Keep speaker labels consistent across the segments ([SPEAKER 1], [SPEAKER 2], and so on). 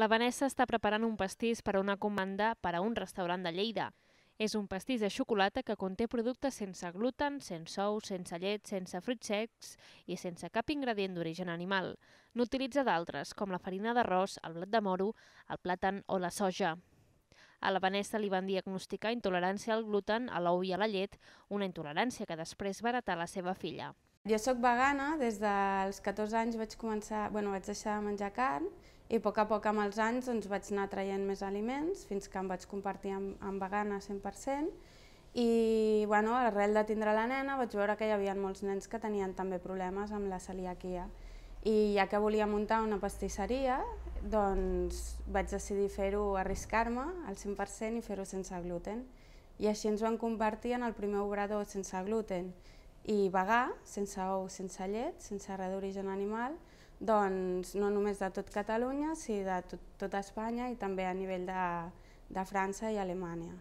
[SPEAKER 1] La Vanessa està preparant un pastís per a una comanda per a un restaurant de Lleida. És un pastís de xocolata que conté productes sense gluten, sense ous, sense llet, sense fruits secs i sense cap ingredient d'origen animal. N'utilitza d'altres, com la farina d'arròs, el blat de moro, el plàtan o la soja. A la Vanessa li van diagnosticar intolerància al gluten, a l'ou i a la llet, una intolerància que després va heretar la seva filla.
[SPEAKER 2] Jo sóc vegana, des dels 14 anys vaig començar, bueno, vaig deixar de menjar carn i a poc a poc amb els anys doncs, vaig anar traient més aliments fins que em vaig compartir amb, amb vegana 100% i bueno, arrel de tindre la nena vaig veure que hi havia molts nens que tenien també problemes amb la celiaquia i ja que volia muntar una pastisseria doncs vaig decidir fer-ho, arriscar-me al 100% i fer-ho sense gluten i així ens vam convertir en el primer obrador sense gluten i vegà, sense ou, sense llet, sense res d'origen animal, doncs no només de tot Catalunya, sinó de tot, tot Espanya
[SPEAKER 1] i també a nivell de, de França i Alemanya.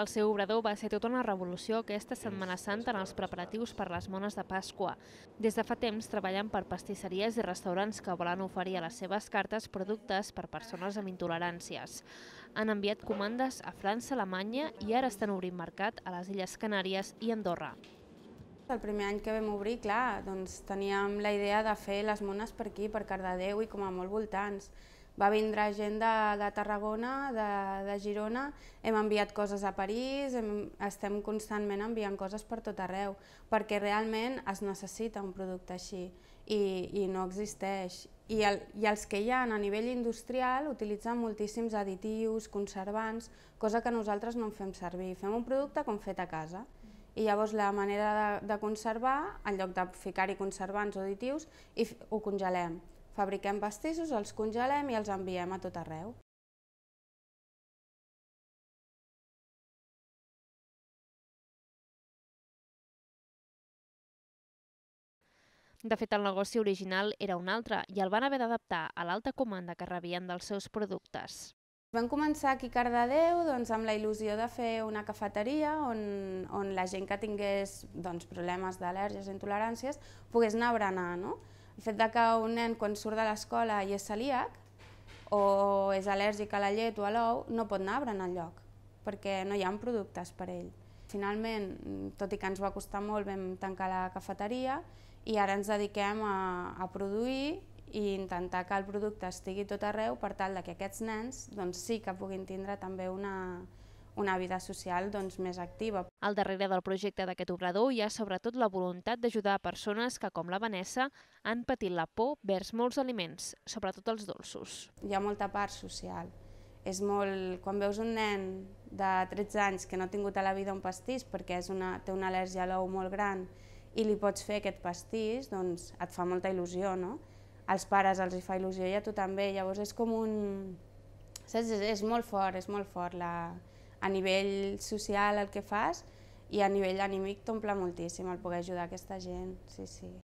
[SPEAKER 1] El seu obrador va ser tota una revolució aquesta mm. Setmana Santa en els preparatius per les mones de Pasqua. Des de fa temps treballen per pastisseries i restaurants que volen oferir a les seves cartes productes per persones amb intoleràncies. Han enviat comandes a França, Alemanya i ara estan obrint mercat a les Illes Canàries i Andorra.
[SPEAKER 2] El primer any que vam obrir, clar, doncs teníem la idea de fer les mones per aquí, per Cardedeu i com a molt voltants va vindre gent de, de Tarragona, de, de Girona, hem enviat coses a París, hem, estem constantment enviant coses per tot arreu, perquè realment es necessita un producte així i, i no existeix. I, el, I els que hi ha a nivell industrial utilitzen moltíssims additius, conservants, cosa que nosaltres no en fem servir. Fem un producte com fet a casa i llavors la manera de, de conservar, en lloc de ficar-hi conservants o additius, i ho congelem. Fabriquem pastissos, els congelem i els enviem a tot arreu.
[SPEAKER 1] De fet, el negoci original era un altre i el van haver d'adaptar a l'alta comanda que rebien dels seus productes.
[SPEAKER 2] Vam començar aquí a Cardedeu doncs, amb la il·lusió de fer una cafeteria on, on la gent que tingués doncs, problemes d'al·lèrgies i intoleràncies pogués anar a berenar. No? El fet de que un nen quan surt de l'escola i és celíac o és al·lèrgic a la llet o a l'ou, no pot anar a berenar lloc, perquè no hi ha productes per ell. Finalment, tot i que ens va costar molt, vam tancar la cafeteria i ara ens dediquem a, a produir i intentar que el producte estigui tot arreu per tal que aquests nens doncs,
[SPEAKER 1] sí que puguin tindre també una, una vida social doncs, més activa. Al darrere del projecte d'aquest obrador hi ha sobretot la voluntat d'ajudar a persones que, com la Vanessa, han patit la por vers molts aliments, sobretot els dolços. Hi ha molta part social.
[SPEAKER 2] És molt... Quan veus un nen de 13 anys que no ha tingut a la vida un pastís perquè és una, té una al·lèrgia a l'ou molt gran i li pots fer aquest pastís, doncs et fa molta il·lusió, no? Als pares els hi fa il·lusió i a tu també. Llavors és com un... Saps? És, és molt fort, és molt fort la, a nivell social el que fas i a
[SPEAKER 1] nivell anímic t'omple moltíssim el poder ajudar aquesta gent, sí, sí.